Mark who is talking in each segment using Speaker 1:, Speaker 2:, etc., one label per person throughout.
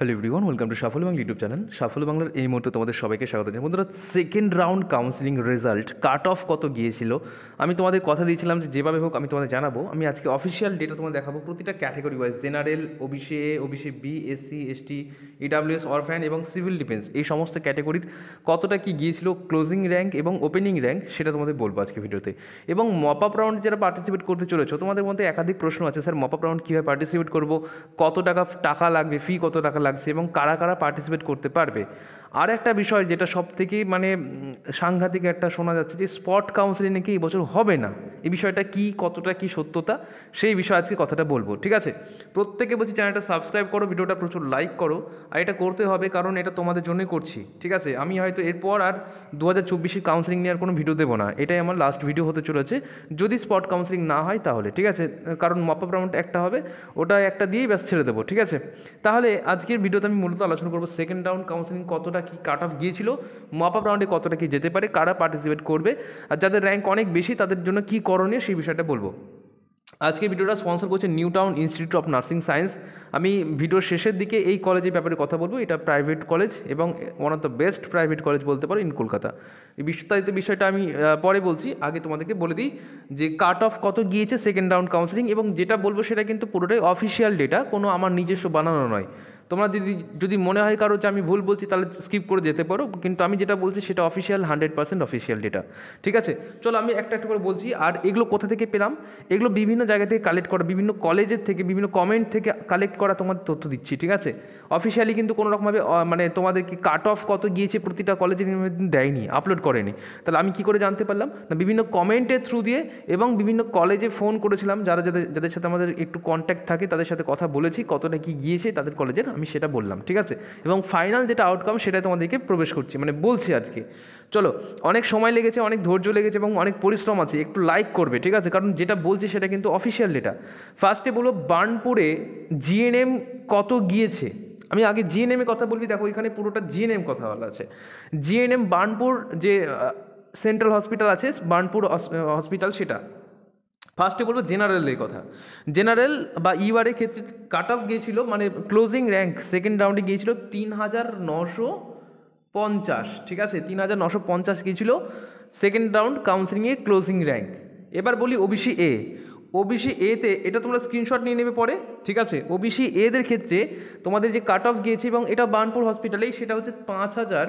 Speaker 1: hello everyone welcome to সাফল্য Bangla YouTube channel সাফল্য বাংলার এই মুহূর্তে তোমাদের সবাইকে স্বাগত জানাই বন্ধুরা second round counselling result cut off কত গিয়েছিল আমি তোমাদের কথা দিয়েছিলাম যে যেভাবে হোক আমি তোমাদের জানাবো আমি আজকে অফিসিয়াল ডেটা তোমাদের দেখাবো প্রতিটা category wise general OBC A OBC B SC ST EWS orphan এবং সিভিল ডিফেন্স এই সমস্ত ক্যাটাগরির কতটা কি গিয়েছিল ক্লোজিং র্যাঙ্ক এবং ওপেনিং র্যাঙ্ক সেটা তোমাদের বলবো আজকে ভিডিওতে এবং মপ আপ রাউন্ড যারা পার্টিসিপেট করতে চলেছো তোমাদের মধ্যে একাধিক প্রশ্ন আছে স্যার মপ আপ রাউন্ড কীভাবে পার্টিসিপেট করবো কত টাকা টাকা লাগবে ফি কত টাকা লাগছে এবং কারা কারা পার্টিসিপেট করতে পারবে আর একটা বিষয় যেটা সব থেকে মানে সাংঘাতিক একটা শোনা যাচ্ছে যে স্পট কাউন্সিলিং নাকি এই বছর হবে না এই বিষয়টা কি কতটা কি সত্যতা সেই বিষয়ে আজকে কথাটা বলবো ঠিক আছে প্রত্যেকে বলছি চ্যানেলটা সাবস্ক্রাইব করো ভিডিওটা প্রচুর লাইক করো আর এটা করতে হবে কারণ এটা তোমাদের জন্যই করছি ঠিক আছে আমি হয়তো এরপর আর দু হাজার চব্বিশের কাউন্সিলিং নিয়ে আর কোনো ভিডিও দেবো না এটাই আমার লাস্ট ভিডিও হতে চলেছে যদি স্পট কাউন্সিলিং না হয় তাহলে ঠিক আছে কারণ মাপা প্রমাণ একটা হবে ওটা একটা দিয়েই ব্যাস ছেড়ে দেবো ঠিক আছে তাহলে আজকের ভিডিওতে আমি মূলত আলোচনা করবো সেকেন্ড রাউন্ড কাউন্সিলিং কতটা কতটা কি কাট অফ গিয়েছিল মপ আপ রাউন্ডে কতটা কি যেতে পারে কারা পার্টিসিপেট করবে আর যাদের র্যাঙ্ক অনেক বেশি তাদের জন্য কী করণীয় সেই বিষয়টা বলবো আজকে ভিডিওটা স্পন্সর করছে New Town Institute of Nursing Science আমি ভিডিওর শেষের দিকে এই কলেজের ব্যাপারে কথা বলবো এটা প্রাইভেট কলেজ এবং one of the best private college বলতে পারো ইন কলকাতা এই বিস্তারিত বিষয়টা আমি পরে বলছি আগে তোমাদেরকে বলে দিই যে কাট অফ কত গিয়েছে সেকেন্ড রাউন্ড কাউন্সিলিং এবং যেটা বলবো সেটা কিন্তু পুরোটাই অফিসিয়াল ডেটা কোনো আমার নিজস্ব বানানো নয় তোমরা যদি যদি মনে হয় কারো যে আমি ভুল বলছি তাহলে স্কিপ করে যেতে পারো কিন্তু আমি যেটা বলছি সেটা official hundred percent official data ঠিক আছে চলো আমি একটা একটা করে বলছি আর এগুলো কোথা থেকে পেলাম এগুলো বিভিন্ন জায়গা থেকে কালেক্ট করা বিভিন্ন কলেজের থেকে বিভিন্ন কমেন্ট থেকে কালেক্ট করা তোমাদের তথ্য দিচ্ছি ঠিক আছে অফিসিয়ালি কিন্তু কোনো রকমভাবে মানে তোমাদেরকে কাট অফ কত গিয়েছে প্রতিটা কলেজে দেয়নি আপলোড করেনি তাহলে আমি কি করে জানতে পারলাম না বিভিন্ন কমেন্টের থ্রু দিয়ে এবং বিভিন্ন কলেজে ফোন করেছিলাম যারা যাদের যাদের সাথে আমাদের একটু কন্ট্যাক্ট থাকে তাদের সাথে কথা বলেছি কতটা কি গিয়েছে তাদের কলেজের আমি সেটা বললাম ঠিক আছে এবং ফাইনাল যেটা আউটকাম সেটা তোমাদেরকে প্রবেশ করছি মানে বলছি আজকে চলো অনেক সময় লেগেছে অনেক ধৈর্য লেগেছে এবং অনেক পরিশ্রম আছে একটু লাইক করবে ঠিক আছে কারণ যেটা বলছি সেটা কিন্তু অফিসিয়াল ডেটা ফার্স্টে বলো বার্নপুরে জিএনএম কত গিয়েছে আমি আগে জিএনএমে কথা বলবি দেখো এখানে পুরোটা জিএনএম কথা বলা আছে জিএনএম বার্নপুর যে সেন্ট্রাল হসপিটাল আছে বার্নপুর হসপিটাল সেটা ফার্স্টে বলবো জেনারেলের কথা জেনারেল বা ইউআরের e ক্ষেত্রে কাট অফ গিয়েছিল মানে ক্লোজিং র্যাঙ্ক সেকেন্ড রাউন্ডে গিয়েছিল তিন হাজার নশো পঞ্চাশ ঠিক আছে তিন হাজার নশো পঞ্চাশ গিয়েছিল সেকেন্ড রাউন্ড কাউন্সিলিংয়ের ক্লোজিং র্যাঙ্ক এবার বলি ওবিসি এ ওবিসি এতে এটা তোমরা স্ক্রিনশট নিয়ে নেবে পরে ঠিক আছে ওবিসি এদের ক্ষেত্রে তোমাদের যে কাট অফ গিয়েছে এবং এটা বার্নপুর হসপিটালেই সেটা হচ্ছে পাঁচ হাজার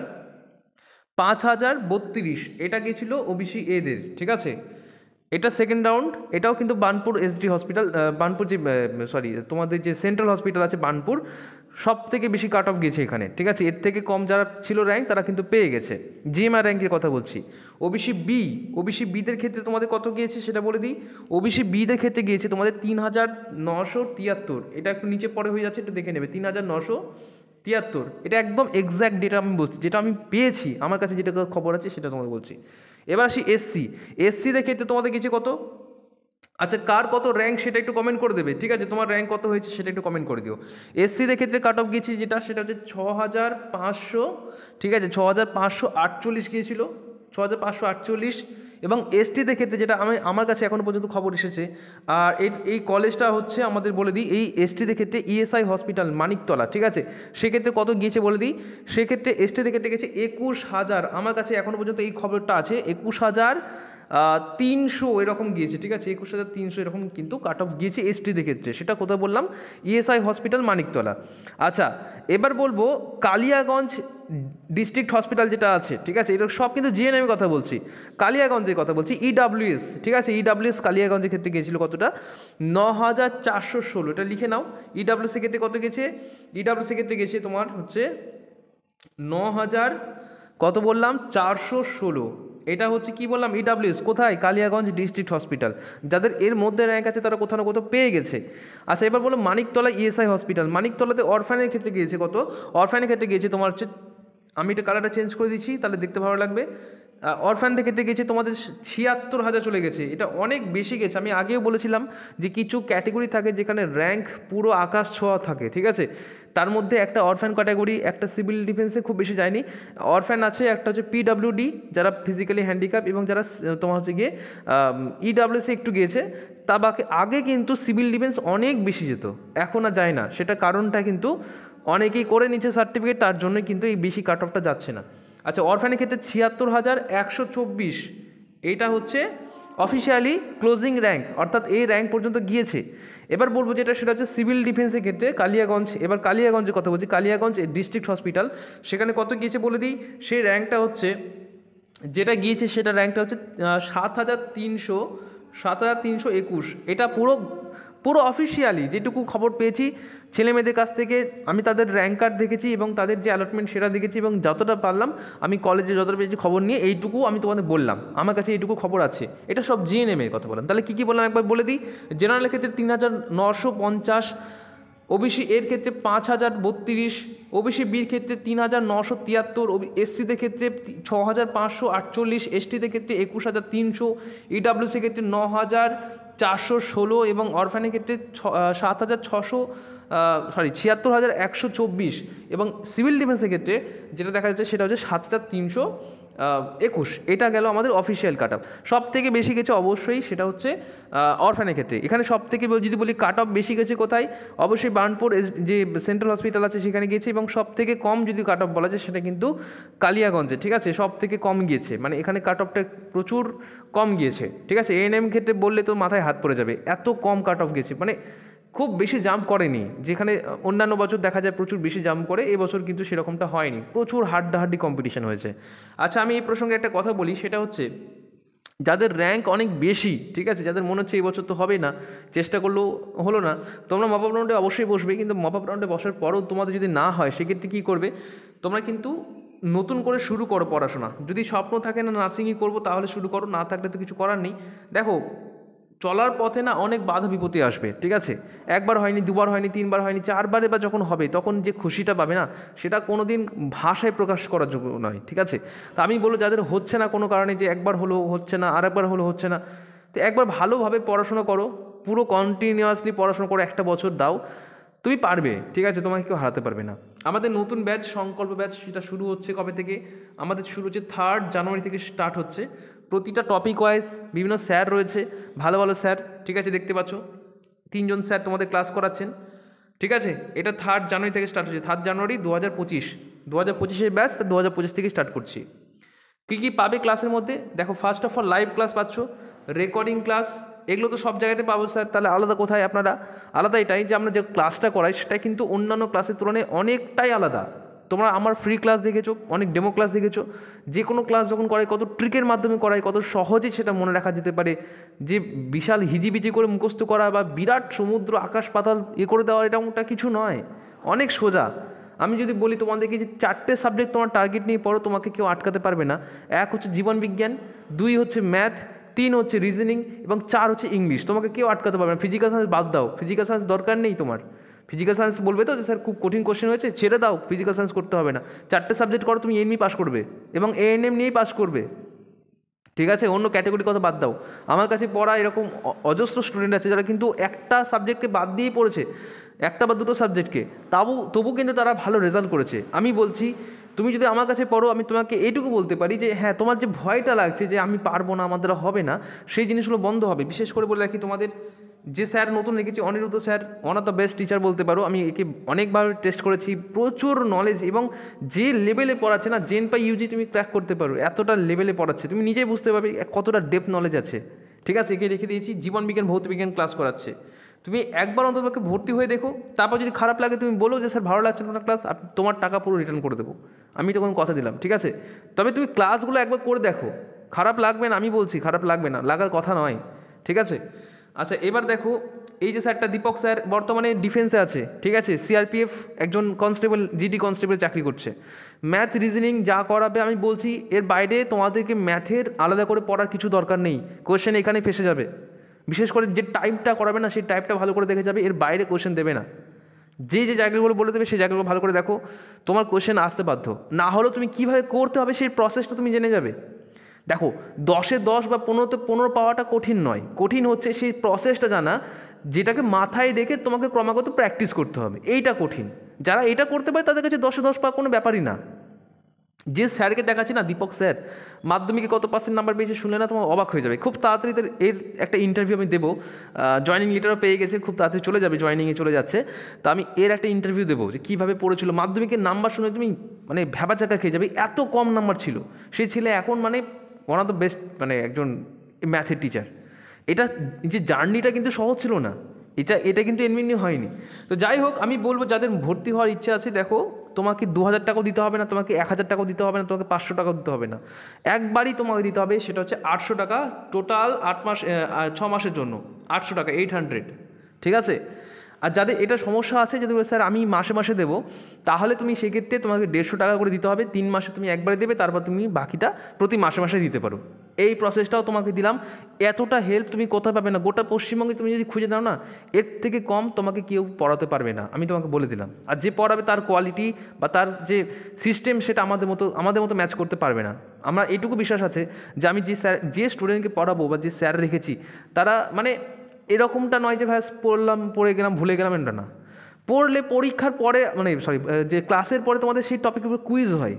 Speaker 1: পাঁচ হাজার বত্রিশ এটা গেছিলো ওবিসি এদের ঠিক আছে এটা সেকেন্ড রাউন্ড এটাও কিন্তু বানপুর এসডি হসপিটাল বানপুর যে সরি তোমাদের যে সেন্ট্রাল হসপিটাল আছে বানপুর সব থেকে বেশি কাট অফ গেছে এখানে ঠিক আছে এর থেকে কম যারা ছিল র্যাঙ্ক তারা কিন্তু পেয়ে গেছে জিএমআর র্যাঙ্কের কথা বলছি ওবিসি বি ওবিসি বিদের ক্ষেত্রে তোমাদের কত গিয়েছে সেটা বলে দিই ওবিসি বিদের ক্ষেত্রে গিয়েছে তোমাদের তিন হাজার নশো তিয়াত্তর এটা একটু নিচে পরে হয়ে যাচ্ছে একটু দেখে নেবে তিন হাজার নশো তিয়াত্তর এটা একদম এক্স্যাক্ট ডেটা আমি বলছি যেটা আমি পেয়েছি আমার কাছে যেটা খবর আছে সেটা তোমাকে বলছি এবার আসি এসসি এসসিদের ক্ষেত্রে তোমাদের গেছে কত আচ্ছা কার কত র্যাঙ্ক সেটা একটু কমেন্ট করে দেবে ঠিক আছে তোমার র্যাঙ্ক কত হয়েছে সেটা একটু কমেন্ট করে দিও এসসিদের ক্ষেত্রে কাট অফ গিয়েছি যেটা সেটা হচ্ছে ছ হাজার পাঁচশো ঠিক আছে ছ হাজার পাঁচশো আটচল্লিশ গিয়েছিলো ছ হাজার পাঁচশো আটচল্লিশ এবং টিতে ক্ষেত্রে যেটা আমি আমার কাছে এখনও পর্যন্ত খবর এসেছে আর এই কলেজটা হচ্ছে আমাদের বলে দিই এই টিতে ক্ষেত্রে ইএসআই e হসপিটাল মানিকতলা ঠিক আছে সেক্ষেত্রে কত গিয়েছে বলে দিই সেক্ষেত্রে এসটিদের ক্ষেত্রে গেছে একুশ হাজার আমার কাছে এখনও পর্যন্ত এই খবরটা আছে একুশ হাজার তিনশো এরকম গিয়েছে ঠিক আছে একুশ হাজার তিনশো এরকম কিন্তু কাট অফ গিয়েছে এসটিদের ক্ষেত্রে সেটা কোথায় বললাম ইএসআই e হসপিটাল মানিকতলা আচ্ছা এবার বলবো কালিয়াগঞ্জ ডিস্ট্রিক্ট হসপিটাল যেটা আছে ঠিক আছে এটা সব কিন্তু জিএন আমি কথা বলছি কালিয়াগঞ্জের কথা বলছি ইডাব্লিউএস e ঠিক আছে ইডাব্লিউএস e কালিয়াগঞ্জের ক্ষেত্রে গিয়েছিল কতটা ন হাজার চারশো ষোলো এটা লিখে নাও সি ক্ষেত্রে কত গেছে সি ক্ষেত্রে গেছে তোমার হচ্ছে ন হাজার কত বললাম চারশো ষোলো এটা হচ্ছে কি বললাম ইডাব্লিউএস e কোথায় কালিয়াগঞ্জ ডিস্ট্রিক্ট হসপিটাল যাদের এর মধ্যে র্যাঙ্ক আছে তারা কোথাও না কোথাও পেয়ে গেছে আচ্ছা এবার বলো মানিকতলা ইএসআই e হসপিটাল মানিকতলাতে অরফানের ক্ষেত্রে গিয়েছে কত অরফানের ক্ষেত্রে গিয়েছে তোমার হচ্ছে আমি এটা কালারটা চেঞ্জ করে দিচ্ছি তাহলে দেখতে ভালো লাগবে অরফান থেকে ক্ষেত্রে গেছে তোমাদের ছিয়াত্তর হাজার চলে গেছে এটা অনেক বেশি গেছে আমি আগেও বলেছিলাম যে কিছু ক্যাটেগরি থাকে যেখানে র্যাঙ্ক পুরো আকাশ ছোঁয়া থাকে ঠিক আছে তার মধ্যে একটা অরফ্যান ক্যাটাগরি একটা সিভিল ডিফেন্সে খুব বেশি যায়নি অরফ্যান আছে একটা হচ্ছে পিডাব্লিউডি যারা ফিজিক্যালি হ্যান্ডিক্যাপ এবং যারা তোমার হচ্ছে গিয়ে ইডাব্লিউসি e একটু গিয়েছে তা বাকি আগে কিন্তু সিভিল ডিফেন্স অনেক বেশি যেত এখন আর যায় না সেটা কারণটা কিন্তু অনেকেই করে নিচ্ছে সার্টিফিকেট তার জন্যই কিন্তু এই বেশি কাট অফটা যাচ্ছে না আচ্ছা অরফ্যানের ক্ষেত্রে ছিয়াত্তর হাজার একশো চব্বিশ এটা হচ্ছে অফিসিয়ালি ক্লোজিং র্যাঙ্ক অর্থাৎ এই র্যাঙ্ক পর্যন্ত গিয়েছে এবার বলবো যেটা সেটা হচ্ছে সিভিল ডিফেন্সের ক্ষেত্রে কালিয়াগঞ্জ এবার কালিয়াগঞ্জের কথা বলছি কালিয়াগঞ্জ ডিস্ট্রিক্ট হসপিটাল সেখানে কত গিয়েছে বলে দিই সেই র্যাঙ্কটা হচ্ছে যেটা গিয়েছে সেটা র্যাঙ্কটা হচ্ছে সাত হাজার তিনশো সাত হাজার তিনশো একুশ এটা পুরো পুরো অফিসিয়ালি যেটুকু খবর পেয়েছি ছেলে মেয়েদের কাছ থেকে আমি তাদের র্যাঙ্ক কার্ড দেখেছি এবং তাদের যে অ্যালটমেন্ট সেটা দেখেছি এবং যতটা পারলাম আমি কলেজে যতটা পেয়েছি খবর নিয়ে এইটুকু আমি তোমাদের বললাম আমার কাছে এইটুকু খবর আছে এটা সব জিএনএমের কথা বললাম তাহলে কী কী বললাম একবার বলে দিই জেনারেলের ক্ষেত্রে তিন হাজার নশো পঞ্চাশ ওবিসি এর ক্ষেত্রে পাঁচ হাজার বত্রিশ ওবিসি বির ক্ষেত্রে তিন হাজার নশো তিয়াত্তর এসসিদের ক্ষেত্রে ছ হাজার পাঁচশো আটচল্লিশ এসটিদের ক্ষেত্রে একুশ হাজার তিনশো ইডাব্লিউসির e ক্ষেত্রে ন হাজার চারশো ষোলো এবং অরফানের ক্ষেত্রে ছ সাত হাজার ছশো সরি ছিয়াত্তর হাজার একশো চব্বিশ এবং সিভিল ডিফেন্সের ক্ষেত্রে যেটা দেখা যাচ্ছে সেটা হচ্ছে সাত হাজার তিনশো একুশ এটা গেল আমাদের অফিসিয়াল কাট অফ সব থেকে বেশি গেছে অবশ্যই সেটা হচ্ছে অরফানের ক্ষেত্রে এখানে সব থেকে যদি বলি কাট অফ বেশি গেছে কোথায় অবশ্যই বার্নপুর যে সেন্ট্রাল হসপিটাল আছে সেখানে গিয়েছে এবং সব থেকে কম যদি কাট অফ বলা যায় সেটা কিন্তু কালিয়াগঞ্জে ঠিক আছে সব থেকে কম গিয়েছে মানে এখানে কাট অফটা প্রচুর কম গিয়েছে ঠিক আছে এএনএম ক্ষেত্রে বললে তো মাথায় হাত পড়ে যাবে এত কম কাট অফ গেছে মানে খুব বেশি জাম্প করেনি যেখানে অন্যান্য বছর দেখা যায় প্রচুর বেশি জাম্প করে এবছর কিন্তু সেরকমটা হয়নি প্রচুর হাড্ডাহাড্ডি কম্পিটিশান হয়েছে আচ্ছা আমি এই প্রসঙ্গে একটা কথা বলি সেটা হচ্ছে যাদের র্যাঙ্ক অনেক বেশি ঠিক আছে যাদের মনে হচ্ছে এবছর বছর তো হবে না চেষ্টা করলেও হলো না তোমরা মপ রাউন্ডে অবশ্যই বসবে কিন্তু মপ রাউন্ডে বসার পরও তোমাদের যদি না হয় সেক্ষেত্রে কী করবে তোমরা কিন্তু নতুন করে শুরু করো পড়াশোনা যদি স্বপ্ন থাকে না নার্সিংই করবো তাহলে শুরু করো না থাকলে তো কিছু করার নেই দেখো চলার পথে না অনেক বাধা বিপত্তি আসবে ঠিক আছে একবার হয়নি দুবার হয়নি তিনবার হয়নি চারবারে বা যখন হবে তখন যে খুশিটা পাবে না সেটা কোনো দিন ভাষায় প্রকাশ করার যোগ্য নয় ঠিক আছে তা আমি বলবো যাদের হচ্ছে না কোনো কারণে যে একবার হলো হচ্ছে না আর একবার হলো হচ্ছে না তো একবার ভালোভাবে পড়াশোনা করো পুরো কন্টিনিউয়াসলি পড়াশোনা করো একটা বছর দাও তুমি পারবে ঠিক আছে তোমাকে কেউ হারাতে পারবে না আমাদের নতুন ব্যাচ সংকল্প ব্যাচ সেটা শুরু হচ্ছে কবে থেকে আমাদের শুরু হচ্ছে থার্ড জানুয়ারি থেকে স্টার্ট হচ্ছে প্রতিটা টপিক ওয়াইজ বিভিন্ন স্যার রয়েছে ভালো ভালো স্যার ঠিক আছে দেখতে পাচ্ছ তিনজন স্যার তোমাদের ক্লাস করাচ্ছেন ঠিক আছে এটা থার্ড জানুয়ারি থেকে স্টার্ট হচ্ছে থার্ড জানুয়ারি দু হাজার পঁচিশ দু হাজার পঁচিশের ব্যাচ দু হাজার পঁচিশ থেকে স্টার্ট করছি কী কী পাবে ক্লাসের মধ্যে দেখো first of all live class পাচ্ছ রেকর্ডিং ক্লাস এগুলো তো সব জায়গাতে পাবো স্যার তাহলে আলাদা কোথায় আপনারা আলাদা এটাই যে আমরা যে ক্লাসটা করাই সেটা কিন্তু অন্যান্য ক্লাসের তুলনায় অনেকটাই আলাদা তোমরা আমার ফ্রি ক্লাস দেখেছো অনেক ডেমো ক্লাস দেখেছো যে কোনো ক্লাস যখন করায় কত ট্রিকের মাধ্যমে করায় কত সহজে সেটা মনে রাখা যেতে পারে যে বিশাল হিজিবিজি করে মুখস্থ করা বা বিরাট সমুদ্র আকাশ পাতাল এ করে দেওয়া এরকমটা কিছু নয় অনেক সোজা আমি যদি বলি তোমাদেরকে যে চারটে সাবজেক্ট তোমার টার্গেট নিয়ে পড়ো তোমাকে কেউ আটকাতে পারবে না এক হচ্ছে জীবন বিজ্ঞান দুই হচ্ছে ম্যাথ তিন হচ্ছে রিজনিং এবং চার হচ্ছে ইংলিশ তোমাকে কেউ আটকাতে পারবে না ফিজিক্যাল সায়েন্স বাদ দাও ফিজিক্যাল সায়েন্স দরকার নেই তোমার ফিজিক্যাল সায়েন্স বলবে তো যে স্যার খুব কঠিন কোশ্চেন হয়েছে ছেড়ে দাও ফিজিক্যাল সায়েন্স করতে হবে না চারটে সাবজেক্ট করো তুমি এমই পাস করবে এবং এএনএম নিয়েই পাস করবে ঠিক আছে অন্য ক্যাটাগরি কথা বাদ দাও আমার কাছে পড়া এরকম অজস্র স্টুডেন্ট আছে যারা কিন্তু একটা সাবজেক্টকে বাদ দিয়েই পড়েছে একটা বা দুটো সাবজেক্টকে তাবু তবু কিন্তু তারা ভালো রেজাল্ট করেছে আমি বলছি তুমি যদি আমার কাছে পড়ো আমি তোমাকে এইটুকু বলতে পারি যে হ্যাঁ তোমার যে ভয়টা লাগছে যে আমি পারবো না আমাদের হবে না সেই জিনিসগুলো বন্ধ হবে বিশেষ করে বলে রাখি তোমাদের যে স্যার নতুন রেখেছি Aniruddha sir one of the best teacher বলতে পারো আমি একে অনেকবার টেস্ট করেছি প্রচুর নলেজ এবং যে লেভেলে পড়াচ্ছে না জেন পাই ইউজি তুমি ক্র্যাক করতে পারো এতটা লেভেলে পড়াচ্ছে তুমি নিজেই বুঝতে পারবে কতটা ডেপ নলেজ আছে ঠিক আছে একে রেখে দিয়েছি জীবন বিজ্ঞান ভৌত বিজ্ঞান ক্লাস করাচ্ছে তুমি একবার অন্ততপক্ষে ভর্তি হয়ে দেখো তারপর যদি খারাপ লাগে তুমি বলো যে স্যার ভালো লাগছে না ক্লাস তোমার টাকা পুরো রিটার্ন করে দেবো আমি তখন কথা দিলাম ঠিক আছে তবে তুমি ক্লাসগুলো একবার করে দেখো খারাপ লাগবে না আমি বলছি খারাপ লাগবে না লাগার কথা নয় ঠিক আছে আচ্ছা এবার দেখো এই যে স্যারটা দীপক স্যার বর্তমানে ডিফেন্সে আছে ঠিক আছে সিআরপিএফ একজন কনস্টেবল জিডি কনস্টেবল চাকরি করছে ম্যাথ রিজনিং যা করাবে আমি বলছি এর বাইরে তোমাদেরকে ম্যাথের আলাদা করে পড়ার কিছু দরকার নেই কোয়েশ্চেন এখানে ফেসে যাবে বিশেষ করে যে টাইপটা করাবে না সেই টাইপটা ভালো করে দেখে যাবে এর বাইরে কোয়েশ্চেন দেবে না যে যে জায়গাগুলো বলে দেবে সেই জায়গাগুলো ভালো করে দেখো তোমার কোয়েশ্চেন আসতে বাধ্য না হলেও তুমি কীভাবে করতে হবে সেই প্রসেসটা তুমি জেনে যাবে দেখো দশে দশ বা পনেরোতে পনেরো পাওয়াটা কঠিন নয় কঠিন হচ্ছে সেই প্রসেসটা জানা যেটাকে মাথায় রেখে তোমাকে ক্রমাগত প্র্যাকটিস করতে হবে এইটা কঠিন যারা এটা করতে পারে তাদের কাছে দশে দশ পাওয়া কোনো ব্যাপারই না যে স্যারকে দেখাচ্ছে না দীপক স্যার মাধ্যমিকে কত পার্সেন্ট নাম্বার পেয়েছে শুনলে না তোমার অবাক হয়ে যাবে খুব তাড়াতাড়ি এর একটা ইন্টারভিউ আমি দেবো জয়নিং লিটারও পেয়ে গেছে খুব তাড়াতাড়ি চলে যাবে জয়নিংয়ে চলে যাচ্ছে তো আমি এর একটা ইন্টারভিউ দেবো যে কীভাবে পড়েছিল মাধ্যমিকের নাম্বার শুনে তুমি মানে ভ্যাবাচাকা খেয়ে যাবে এত কম নাম্বার ছিল সে ছেলে এখন মানে ওয়ান অফ দ্য বেস্ট মানে একজন ম্যাথের টিচার এটা যে জার্নিটা কিন্তু সহজ ছিল না এটা এটা কিন্তু এমনি হয়নি তো যাই হোক আমি বলবো যাদের ভর্তি হওয়ার ইচ্ছা আছে দেখো তোমাকে দু হাজার টাকাও দিতে হবে না তোমাকে এক হাজার টাকাও দিতে হবে না তোমাকে পাঁচশো টাকাও দিতে হবে না একবারই তোমাকে দিতে হবে সেটা হচ্ছে আটশো টাকা টোটাল আট মাস ছ মাসের জন্য আটশো টাকা এইট হান্ড্রেড ঠিক আছে আর যাদের এটা সমস্যা আছে যদি বলে স্যার আমি মাসে মাসে দেবো তাহলে তুমি সেক্ষেত্রে তোমাকে দেড়শো টাকা করে দিতে হবে তিন মাসে তুমি একবারে দেবে তারপর তুমি বাকিটা প্রতি মাসে মাসে দিতে পারো এই প্রসেসটাও তোমাকে দিলাম এতটা হেল্প তুমি কোথায় পাবে না গোটা পশ্চিমবঙ্গে তুমি যদি খুঁজে দাও না এর থেকে কম তোমাকে কেউ পড়াতে পারবে না আমি তোমাকে বলে দিলাম আর যে পড়াবে তার কোয়ালিটি বা তার যে সিস্টেম সেটা আমাদের মতো আমাদের মতো ম্যাচ করতে পারবে না আমরা এইটুকু বিশ্বাস আছে যে আমি যে স্যার যে স্টুডেন্টকে পড়াবো বা যে স্যার রেখেছি তারা মানে এরকমটা নয় যে ভাই পড়লাম পড়ে গেলাম ভুলে গেলাম এটা না পড়লে পরীক্ষার পরে মানে সরি যে ক্লাসের পরে তোমাদের সেই টপিকের উপর কুইজ হয়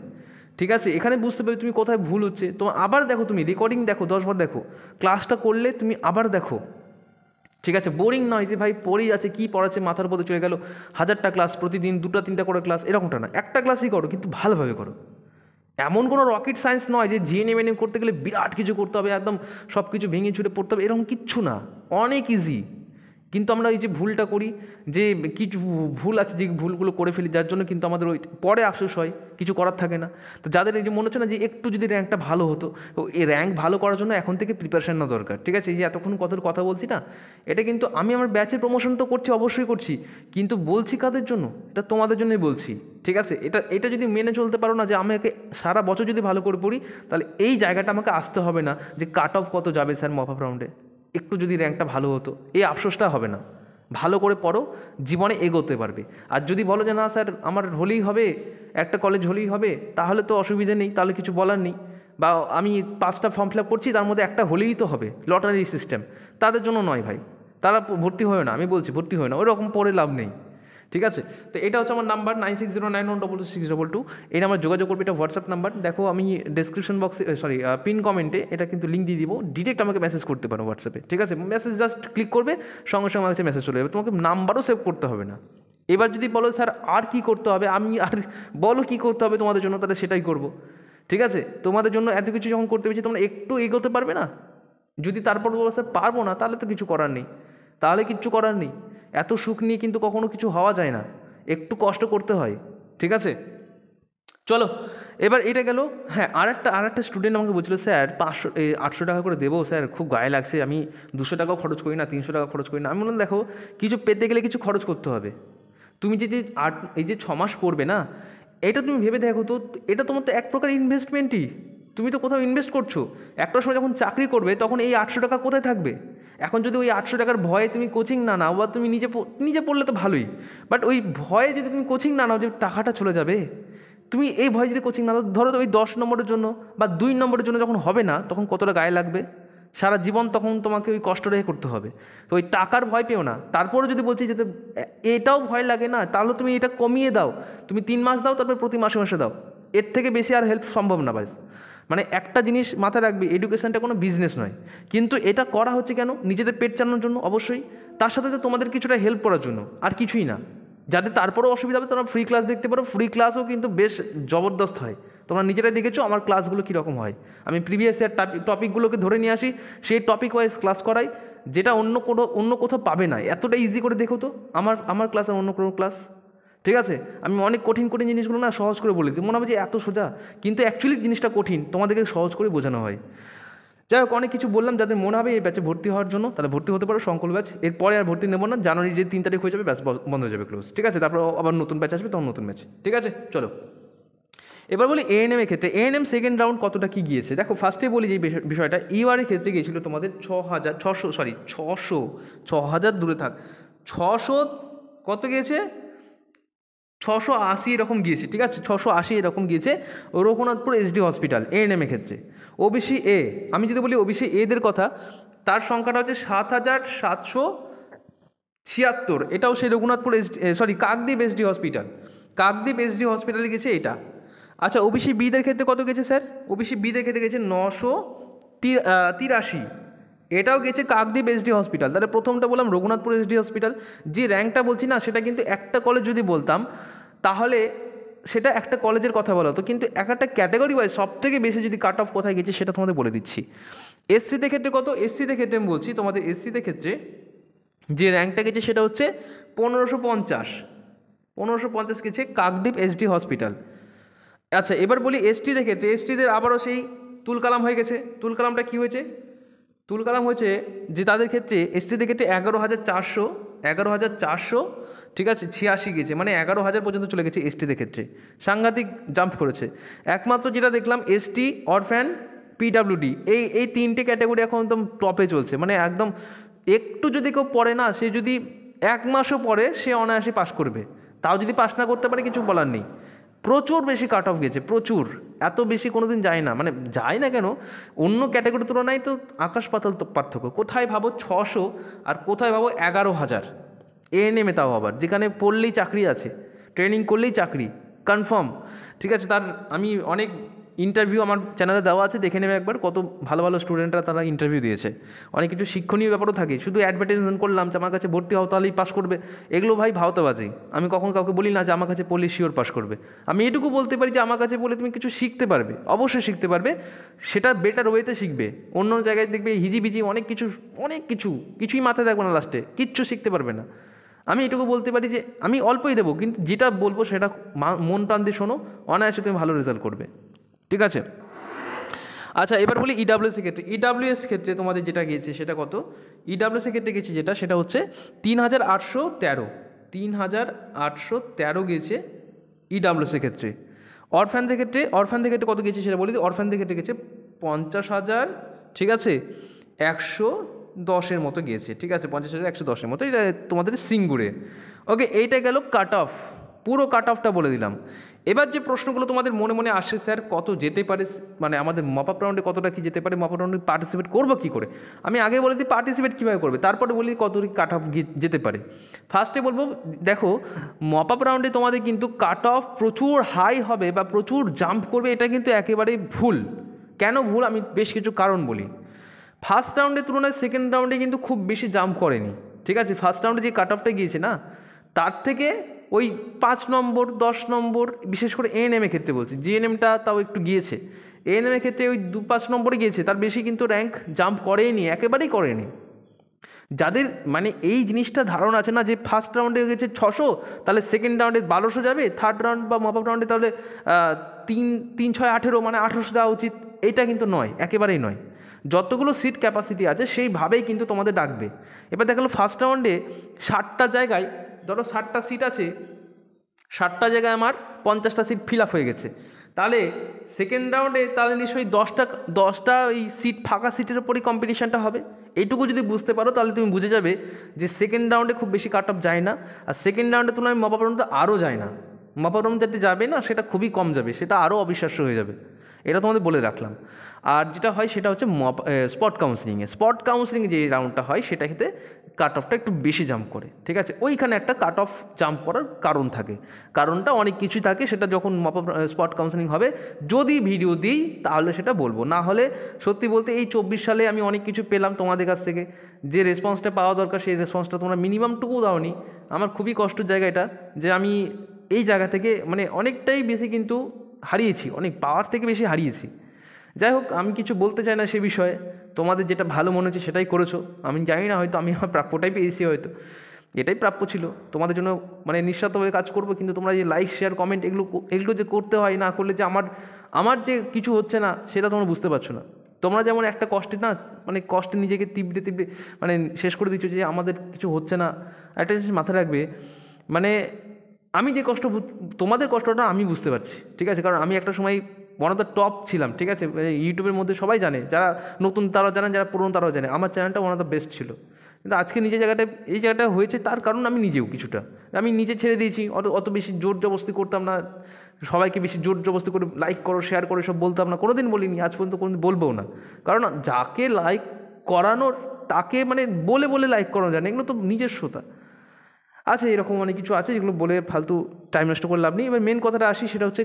Speaker 1: ঠিক আছে এখানে বুঝতে পারবে তুমি কোথায় ভুল হচ্ছে তোমার আবার দেখো তুমি রেকর্ডিং দেখো দশবার দেখো ক্লাসটা করলে তুমি আবার দেখো ঠিক আছে বোরিং নয় যে ভাই পড়েই আছে কী পড়াচ্ছে মাথার উপরে চলে গেল হাজারটা ক্লাস প্রতিদিন দুটা তিনটা করে ক্লাস এরকমটা না একটা ক্লাসই করো কিন্তু ভালোভাবে করো এমন কোনো রকেট সায়েন্স নয় যে জিএনএম এনএম করতে গেলে বিরাট কিছু করতে হবে একদম সব কিছু ভেঙে ছুটে পড়তে হবে এরকম কিচ্ছু না অনেক ইজি কিন্তু আমরা ওই যে ভুলটা করি যে কিছু ভুল আছে যে ভুলগুলো করে ফেলি যার জন্য কিন্তু আমাদের ওই পরে আফসোস হয় কিছু করার থাকে না তো যাদের এই যে মনে হচ্ছে না যে একটু যদি র্যাঙ্কটা ভালো হতো তো এই র্যাঙ্ক ভালো করার জন্য এখন থেকে প্রিপারেশান না দরকার ঠিক আছে এই যে এতক্ষণ কত কথা বলছি না এটা কিন্তু আমি আমার ব্যাচের প্রমোশন তো করছি অবশ্যই করছি কিন্তু বলছি কাদের জন্য এটা তোমাদের জন্যই বলছি ঠিক আছে এটা এটা যদি মেনে চলতে পারো না যে আমাকে সারা বছর যদি ভালো করে পড়ি তাহলে এই জায়গাটা আমাকে আসতে হবে না যে কাট অফ কত যাবে স্যার মফাফ রাউন্ডে একটু যদি র্যাঙ্কটা ভালো হতো এই আফসোসটা হবে না ভালো করে পড়ো জীবনে এগোতে পারবে আর যদি বলো যে না স্যার আমার হলেই হবে একটা কলেজ হলেই হবে তাহলে তো অসুবিধে নেই তাহলে কিছু বলার নেই বা আমি পাঁচটা ফর্ম ফিল করছি তার মধ্যে একটা হলেই তো হবে লটারি সিস্টেম তাদের জন্য নয় ভাই তারা ভর্তি হয় না আমি বলছি ভর্তি হয় না ওই রকম পড়ে লাভ নেই ঠিক আছে তো এটা হচ্ছে আমার number nine six zero nine one double six double two এটা আমার যোগাযোগ করবে এটা হোয়াটসঅ্যাপ নাম্বার দেখো আমি ডেসক্রিপশন বক্সে সরি পিন কমেন্টে এটা কিন্তু লিঙ্ক দিয়ে দিব ডিরেক্ট আমাকে মেসেজ করতে পারো হোয়াটসঅ্যাপে ঠিক আছে মেসেজ জাস্ট ক্লিক করবে সঙ্গে সঙ্গে আমার মেসেজ চলে যাবে তোমাকে নাম্বারও সেভ করতে হবে না এবার যদি বলো স্যার আর কি করতে হবে আমি আর বলো কি করতে হবে তোমাদের জন্য তাহলে সেটাই করব ঠিক আছে তোমাদের জন্য এত কিছু যখন করতে পেরেছি তোমরা একটু এগোতে পারবে না যদি তারপর বলো স্যার পারবো না তাহলে তো কিছু করার নেই তাহলে কিচ্ছু করার নেই এত সুখ নিয়ে কিন্তু কখনো কিছু হওয়া যায় না একটু কষ্ট করতে হয় ঠিক আছে চলো এবার এটা গেল হ্যাঁ আর একটা আর একটা স্টুডেন্ট আমাকে বলছিল স্যার পাঁচশো আটশো টাকা করে দেবো স্যার খুব গায়ে লাগছে আমি দুশো টাকাও খরচ করি না তিনশো টাকা খরচ করি না আমি বললাম দেখো কিছু পেতে গেলে কিছু খরচ করতে হবে তুমি যে আট এই যে ছমাস পড়বে না এটা তুমি ভেবে দেখো তো এটা তোমার তো এক প্রকার ইনভেস্টমেন্টই তুমি তো কোথাও ইনভেস্ট করছো একটা সময় যখন চাকরি করবে তখন এই আটশো টাকা কোথায় থাকবে এখন যদি ওই আটশো টাকার ভয়ে তুমি কোচিং না নাও বা তুমি নিজে নিজে পড়লে তো ভালোই বাট ওই ভয়ে যদি তুমি কোচিং না নাও যে টাকাটা চলে যাবে তুমি এই ভয়ে যদি কোচিং না নাও ধরো ওই দশ নম্বরের জন্য বা দুই নম্বরের জন্য যখন হবে না তখন কতটা গায়ে লাগবে সারা জীবন তখন তোমাকে ওই কষ্ট রেখে করতে হবে তো ওই টাকার ভয় পেও না তারপরে যদি বলছি যে এটাও ভয় লাগে না তাহলে তুমি এটা কমিয়ে দাও তুমি তিন মাস দাও তারপরে প্রতি মাসে মাসে দাও এর থেকে বেশি আর হেল্প সম্ভব না বাস মানে একটা জিনিস মাথায় রাখবে এডুকেশানটা কোনো বিজনেস নয় কিন্তু এটা করা হচ্ছে কেন নিজেদের পেট চালানোর জন্য অবশ্যই তার সাথে তোমাদের কিছুটা হেল্প করার জন্য আর কিছুই না যাদের তারপরেও অসুবিধা হবে তোমরা ফ্রি ক্লাস দেখতে পারো ফ্রি ক্লাসও কিন্তু বেশ জবরদস্ত হয় তোমরা নিজেরাই দেখেছো আমার ক্লাসগুলো কীরকম হয় আমি প্রিভিয়াস ইয়ার টপিকগুলোকে ধরে নিয়ে আসি সেই টপিক ওয়াইজ ক্লাস করাই যেটা অন্য কোনো অন্য কোথাও পাবে না এতটা ইজি করে দেখো তো আমার আমার ক্লাস আর অন্য কোনো ক্লাস ঠিক আছে আমি অনেক কঠিন কঠিন জিনিসগুলো না সহজ করে বলে দিই মনে হবে যে এত সোজা কিন্তু অ্যাকচুয়ালি জিনিসটা কঠিন তোমাদেরকে সহজ করে বোঝানো হয় যাই হোক অনেক কিছু বললাম যাদের মনে হবে এই ব্যাচে ভর্তি হওয়ার জন্য তাহলে ভর্তি হতে পারো সংকল ব্যাচ এরপরে আর ভর্তি নেবো না জানুয়ারি যে তিন তারিখ হয়ে যাবে ব্যাচ বন্ধ হয়ে যাবে ক্লোজ ঠিক আছে তারপর আবার নতুন ব্যাচ আসবে তখন নতুন ব্যাচ ঠিক আছে চলো এবার বলি এএনএম এর ক্ষেত্রে এম সেকেন্ড রাউন্ড কতটা কি গিয়েছে দেখো ফার্স্টে বলি যে বিষয়টা ইউআরের ক্ষেত্রে গিয়েছিল তোমাদের ছ হাজার ছশো সরি ছশো ছ হাজার দূরে থাক ছশো কত গিয়েছে ছশো আশি এরকম গিয়েছে ঠিক আছে ছশো আশি এরকম গিয়েছে রঘুনাথপুর এসডি হসপিটাল এ এ ক্ষেত্রে ওবিসি এ আমি যদি বলি ওবিসি এদের কথা তার সংখ্যাটা হচ্ছে সাত হাজার সাতশো ছিয়াত্তর এটাও সেই Raghunathpur S sorry Kakdwip SD hospital Kakdwip SD হসপিটালে গেছে এটা আচ্ছা ওবিসি বিদের ক্ষেত্রে কত গেছে স্যার ওবিসি বিদের ক্ষেত্রে গেছে নশো তিরাশি এটাও গেছে কাকদ্বীপ এসডি হসপিটাল তাহলে প্রথমটা বললাম রঘুনাথপুর এসডি হসপিটাল যে র্যাঙ্কটা বলছি না সেটা কিন্তু একটা কলেজ যদি বলতাম তাহলে সেটা একটা কলেজের কথা বলা হতো কিন্তু এক একটা ক্যাটাগরি ওয়াইজ সব থেকে বেশি যদি কাট অফ কোথায় গেছে সেটা তোমাদের বলে দিচ্ছি এসসিতে ক্ষেত্রে কত এসসিতে ক্ষেত্রে আমি বলছি তোমাদের এসসিতে ক্ষেত্রে যে র্যাঙ্কটা গেছে সেটা হচ্ছে পনেরোশো পঞ্চাশ পনেরোশো পঞ্চাশ গেছে কাকদ্বীপ এসডি হসপিটাল আচ্ছা এবার বলি এসটিদের ক্ষেত্রে এসটিদের আবারও সেই তুলকালাম হয়ে গেছে তুলকালামটা কি হয়েছে তুলকালাম হয়েছে যে তাদের ক্ষেত্রে এসটিদের ক্ষেত্রে এগারো হাজার চারশো এগারো হাজার চারশো ঠিক আছে ছিয়াশি গেছে মানে এগারো হাজার পর্যন্ত চলে গেছে এসটিদের ক্ষেত্রে সাংঘাতিক জাম্প করেছে একমাত্র যেটা দেখলাম এসটি অরফ্যান পিডাব্লিউডি এই এই তিনটে ক্যাটাগরি এখন একদম টপে চলছে মানে একদম একটু যদি কেউ পড়ে না সে যদি এক মাসও পরে সে অনায়াসে পাশ করবে তাও যদি পাশ না করতে পারে কিছু বলার নেই প্রচুর বেশি কাট অফ গেছে প্রচুর এত বেশি কোনো দিন যায় না মানে যায় না কেন অন্য ক্যাটাগরির তুলনায় তো আকাশ পাতাল পার্থক্য কোথায় ভাবো ছশো আর কোথায় ভাবো এগারো হাজার এএনএমে তাও আবার যেখানে পড়লেই চাকরি আছে ট্রেনিং করলেই চাকরি কনফার্ম ঠিক আছে তার আমি অনেক ইন্টারভিউ আমার চ্যানেলে দেওয়া আছে দেখে নেবে একবার কত ভালো ভালো স্টুডেন্টরা তারা ইন্টারভিউ দিয়েছে অনেক কিছু শিক্ষণীয় ব্যাপারও থাকে শুধু অ্যাডভার্টাইজমেন্ট করলাম যে আমার কাছে ভর্তি হও তাহলেই পাশ করবে এগুলো ভাই ভাওতাবাজি আমি কখন কাউকে বলি না যে আমার কাছে পড়লে শিওর পাশ করবে আমি এটুকু বলতে পারি যে আমার কাছে পড়লে তুমি কিছু শিখতে পারবে অবশ্যই শিখতে পারবে সেটা বেটার ওয়েতে শিখবে অন্য জায়গায় দেখবে হিজিবিজি অনেক কিছু অনেক কিছু কিছুই মাথায় থাকবে না লাস্টে কিচ্ছু শিখতে পারবে না আমি এটুকু বলতে পারি যে আমি অল্পই দেবো কিন্তু যেটা বলবো সেটা মন প্রাণ দিয়ে শোনো অনায়াসে তুমি ভালো রেজাল্ট করবে ঠিক আছে আচ্ছা এবার বলি ইডাব্লিউসি ক্ষেত্রে ইডাব্লিউএস ক্ষেত্রে তোমাদের যেটা গিয়েছে সেটা কত ইডাব্লিউসি ক্ষেত্রে গেছে যেটা সেটা হচ্ছে তিন হাজার আটশো তেরো তিন হাজার আটশো তেরো গেছে ইডাব্লিউসি ক্ষেত্রে অরফ্যানদের ক্ষেত্রে অরফ্যানদের ক্ষেত্রে কত গেছে সেটা বলি অরফ্যানদের ক্ষেত্রে গেছে পঞ্চাশ হাজার ঠিক আছে একশো দশের মতো গিয়েছে ঠিক আছে পঞ্চাশ হাজার একশো দশের মতো এটা তোমাদের সিঙ্গুরে ওকে এইটা গেল কাট অফ পুরো কাট অফটা বলে দিলাম এবার যে প্রশ্নগুলো তোমাদের মনে মনে আসে স্যার কত যেতে পারে মানে আমাদের মপ রাউন্ডে কতটা কী যেতে পারে মপ রাউন্ডে পার্টিসিপেট করবো কী করে আমি আগে বলে দিই পার্টিসিপেট কীভাবে করবে তারপরে বলি কত কাট অফ যেতে পারে ফার্স্টে বলবো দেখো মপ রাউন্ডে তোমাদের কিন্তু কাট অফ প্রচুর হাই হবে বা প্রচুর জাম্প করবে এটা কিন্তু একেবারেই ভুল কেন ভুল আমি বেশ কিছু কারণ বলি ফার্স্ট রাউন্ডের তুলনায় সেকেন্ড রাউন্ডে কিন্তু খুব বেশি জাম্প করেনি ঠিক আছে ফার্স্ট রাউন্ডে যে কাট অফটা গিয়েছে না তার থেকে ওই পাঁচ নম্বর দশ নম্বর বিশেষ করে এএনএমের ক্ষেত্রে বলছি জিএনএমটা তাও একটু গিয়েছে এএনএমের ক্ষেত্রে ওই দু পাঁচ নম্বরে গিয়েছে তার বেশি কিন্তু র্যাঙ্ক জাম্প করেনি একেবারেই করেনি যাদের মানে এই জিনিসটা ধারণা আছে না যে ফার্স্ট রাউন্ডে গেছে ছশো তাহলে সেকেন্ড রাউন্ডে বারোশো যাবে থার্ড রাউন্ড বা মপ রাউন্ডে তাহলে তিন তিন ছয় আঠেরো মানে আঠেরোশো দেওয়া উচিত এটা কিন্তু নয় একেবারেই নয় যতগুলো সিট ক্যাপাসিটি আছে সেইভাবেই কিন্তু তোমাদের ডাকবে এবার দেখা গেলো ফার্স্ট রাউন্ডে ষাটটা জায়গায় ধরো ষাটটা সিট আছে ষাটটা জায়গায় আমার পঞ্চাশটা সিট ফিল হয়ে গেছে তাহলে সেকেন্ড রাউন্ডে তাহলে নিশ্চয়ই দশটা দশটা ওই সিট ফাঁকা সিটের ওপরই কম্পিটিশানটা হবে এইটুকু যদি বুঝতে পারো তাহলে তুমি বুঝে যাবে যে সেকেন্ড রাউন্ডে খুব বেশি কাট অফ যায় না আর সেকেন্ড রাউন্ডে তোমার পর্যন্ত আরও যায় না মপাপরম যাতে যাবে না সেটা খুবই কম যাবে সেটা আরও অবিশ্বাস্য হয়ে যাবে এটা তোমাদের বলে রাখলাম আর যেটা হয় সেটা হচ্ছে মপ স্পট কাউন্সিলিংয়ে স্পট কাউন্সিলিং যে রাউন্ডটা হয় সেটা খেতে কাট অফটা একটু বেশি জাম্প করে ঠিক আছে ওইখানে একটা কাট অফ জাম্প করার কারণ থাকে কারণটা অনেক কিছুই থাকে সেটা যখন মপ স্পট কাউন্সিলিং হবে যদি ভিডিও দিই তাহলে সেটা বলবো না হলে সত্যি বলতে এই চব্বিশ সালে আমি অনেক কিছু পেলাম তোমাদের কাছ থেকে যে রেসপন্সটা পাওয়া দরকার সেই রেসপন্সটা তোমরা মিনিমামটুকু দাওনি আমার খুবই কষ্টের জায়গা এটা যে আমি এই জায়গা থেকে মানে অনেকটাই বেশি কিন্তু হারিয়েছি অনেক পাওয়ার থেকে বেশি হারিয়েছি যাই হোক আমি কিছু বলতে চাই না সে বিষয়ে তোমাদের যেটা ভালো মনে হচ্ছে সেটাই করেছো আমি জানি না হয়তো আমি আমার প্রাপ্যটাই পেয়েছি হয়তো এটাই প্রাপ্য ছিল তোমাদের জন্য মানে নিঃস্বার্থভাবে কাজ করবো কিন্তু তোমরা যে লাইক শেয়ার কমেন্ট এগুলো এগুলো যে করতে হয় না করলে যে আমার আমার যে কিছু হচ্ছে না সেটা তোমরা বুঝতে পারছো না তোমরা যেমন একটা কষ্টে না মানে কষ্টে নিজেকে তিবড়ে তিবড়ে মানে শেষ করে দিচ্ছ যে আমাদের কিছু হচ্ছে না একটা জিনিস মাথায় রাখবে মানে আমি যে কষ্ট তোমাদের কষ্টটা আমি বুঝতে পারছি ঠিক আছে কারণ আমি একটা সময় ওয়ান অফ দ্য টপ ছিলাম ঠিক আছে ইউটিউবের মধ্যে সবাই জানে যারা নতুন তারাও জানেন যারা পুরনো তারাও জানে আমার চ্যানেলটা ওয়ান অফ দ্য বেস্ট ছিল কিন্তু আজকে নিজের জায়গাটা এই জায়গাটা হয়েছে তার কারণ আমি নিজেও কিছুটা আমি নিজে ছেড়ে দিয়েছি অত অত বেশি জোর জবস্তি করতাম না সবাইকে বেশি জোর জবস্তি করে লাইক করো শেয়ার করো সব বলতাম না কোনো দিন বলিনি আজ পর্যন্ত কোনো বলবো না কারণ যাকে লাইক করানোর তাকে মানে বলে বলে লাইক করানো যায় না এগুলো তো নিজস্বতা আছে আচ্ছা, এরকম অনেক কিছু আছে যেগুলো বলে ফালতু টাইম নষ্ট করে লাভ নেই এবার মেন কথাটা আসি সেটা হচ্ছে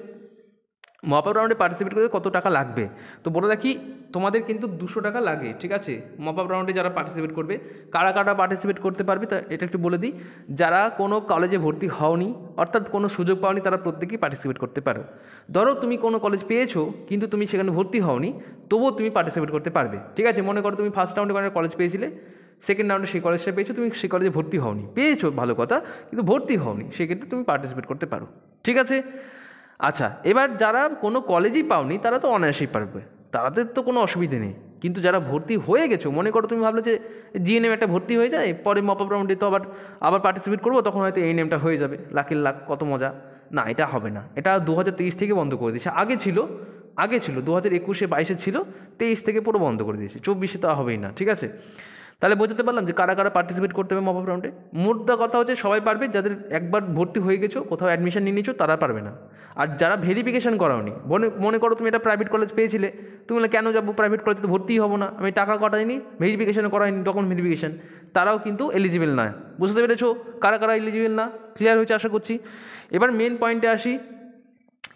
Speaker 1: মপ আপ রাউন্ডে পার্টিসিপেট করতে কত টাকা লাগবে তো বলে রাখি তোমাদের কিন্তু দুশো টাকা লাগে ঠিক আছে মপ আপ রাউন্ডে যারা পার্টিসিপেট করবে কারা কারা পার্টিসিপেট করতে পারবে তা এটা একটু বলে দিই যারা কোনো কলেজে ভর্তি হওনি অর্থাৎ কোনো সুযোগ পাওনি তারা প্রত্যেকেই পার্টিসিপেট করতে পারো ধরো তুমি কোনো কলেজ পেয়েছো কিন্তু তুমি সেখানে ভর্তি হওনি তবুও তুমি পার্টিসিপেট করতে পারবে ঠিক আছে মনে করো তুমি ফার্স্ট রাউন্ডে কোনো কলেজ পেয়েছিলে সেকেন্ড রাউন্ডে সেই কলেজটা পেয়েছো তুমি সেই কলেজে ভর্তি হওনি পেয়েছো ভালো কথা কিন্তু ভর্তি হওনি সেক্ষেত্রে তুমি পার্টিসিপেট করতে পারো ঠিক আছে আচ্ছা এবার যারা কোনো কলেজই পাওনি তারা তো অনায়াসেই পারবে তাদের তো কোনো অসুবিধে নেই কিন্তু যারা ভর্তি হয়ে গেছো মনে করো তুমি ভাবলে যে জিএনএম একটা ভর্তি হয়ে যায় পরে মপাপ রাউন্ডে তো আবার আবার পার্টিসিপেট করবো তখন হয়তো এই নেমটা হয়ে যাবে লাখের লাখ কত মজা না এটা হবে না এটা দু থেকে বন্ধ করে দিয়েছে আগে ছিল আগে ছিল দু হাজার একুশে বাইশে ছিল তেইশ থেকে পুরো বন্ধ করে দিয়েছে চব্বিশে তো হবেই না ঠিক আছে তাহলে বোঝাতে পারলাম যে কারা কারা পার্টিসিপেট করতে হবে মপ রাউন্ডে মোদ্দা কথা হচ্ছে সবাই পারবে যাদের একবার ভর্তি হয়ে গেছো কোথাও অ্যাডমিশন নিয়ে নিয়েছো তারা পারবে না আর যারা ভেরিফিকেশান করাওনি মনে মনে করো তুমি এটা প্রাইভেট কলেজ পেয়েছিলে তুমি বলে কেন যাবো প্রাইভেট কলেজে তো ভর্তিই হবো না আমি টাকা কাটাইনি ভেরিফিকেশান করাইনি ডকুমেন্ট ভেরিফিকেশান তারাও কিন্তু এলিজিবল নয় বুঝতে পেরেছো কারা কারা এলিজিবল না ক্লিয়ার হয়েছে আশা করছি এবার মেন পয়েন্টে আসি